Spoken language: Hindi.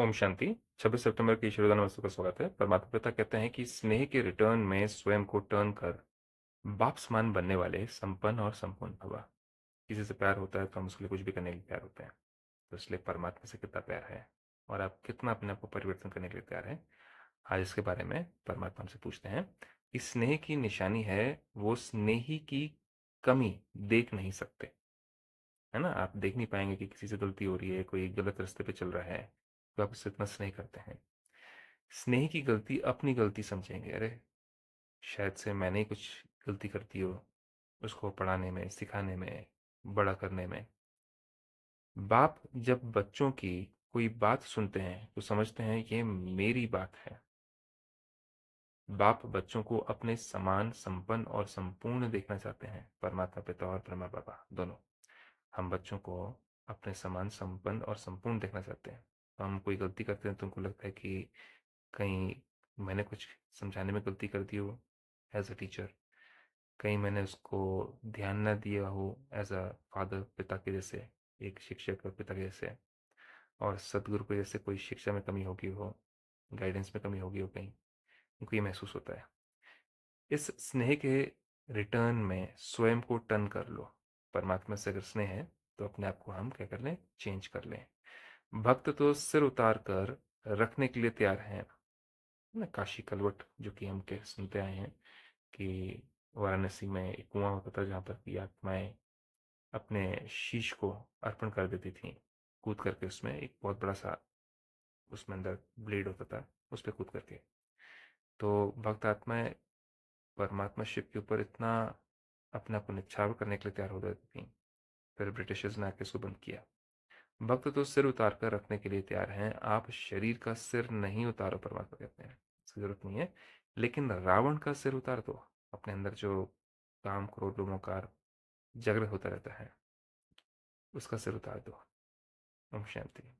ओम शांति 26 सितंबर के ईश्वर वस्तु का स्वागत है परमात्मा पिता कहते हैं कि स्नेह के रिटर्न में स्वयं को टर्न कर बाप बनने वाले संपन्न और संपूर्ण भवा किसी से प्यार होता है तो हम उसके लिए कुछ भी करने के लिए तैयार होते हैं तो इसलिए परमात्मा से कितना प्यार है और आप कितना अपने आप को परिवर्तन करने के लिए तैयार है आज इसके बारे में परमात्मा हमसे पूछते हैं कि स्नेह की निशानी है वो स्नेही की कमी देख नहीं सकते है ना आप देख नहीं पाएंगे कि किसी से गलती हो रही है कोई गलत रास्ते पे चल रहा है तो आप उससे इतना स्नेह करते हैं स्नेह की गलती अपनी गलती समझेंगे अरे शायद से मैंने कुछ गलती कर दी हो उसको पढ़ाने में सिखाने में बड़ा करने में बाप जब बच्चों की कोई बात सुनते हैं तो समझते हैं ये मेरी बात है बाप बच्चों को अपने समान संपन्न और संपूर्ण देखना चाहते हैं परमात्मा पिता और परमा बाबा दोनों हम बच्चों को अपने समान संपन्न और संपूर्ण देखना चाहते हैं हम कोई गलती करते हैं तो उनको लगता है कि कहीं मैंने कुछ समझाने में गलती कर दी हो एज अ टीचर कहीं मैंने उसको ध्यान ना दिया हो एज अ फादर पिता के जैसे एक शिक्षक और पिता के जैसे और सदगुरु को जैसे कोई शिक्षा में कमी होगी हो गाइडेंस में कमी होगी हो कहीं उनको ये महसूस होता है इस स्नेह के रिटर्न में स्वयं को टर्न कर लो परमात्मा से अगर स्नेह है तो अपने आप को हम क्या कर लें चेंज कर लें भक्त तो सिर उतार कर रखने के लिए तैयार हैं ना काशी कलवट जो कि हम कह सुनते आए हैं कि वाराणसी में एक कुआं होता था जहाँ पर कि आत्माएं अपने शीश को अर्पण कर देती थी कूद करके उसमें एक बहुत बड़ा सा उसमें अंदर ब्लेड होता था उस पर कूद करके तो भक्त आत्माएं परमात्मा शिव के ऊपर इतना अपना को करने के लिए तैयार हो जाती थी फिर ब्रिटिशर्स ने आके उसको बंद किया भक्त तो सिर उतार कर रखने के लिए तैयार हैं आप शरीर का सिर नहीं उतारो परमात्मा कहते हैं इसकी जरूरत नहीं है लेकिन रावण का सिर उतार दो अपने अंदर जो काम क्रोध लोमोकार जागृत होता रहता है उसका सिर उतार दो ओम शांति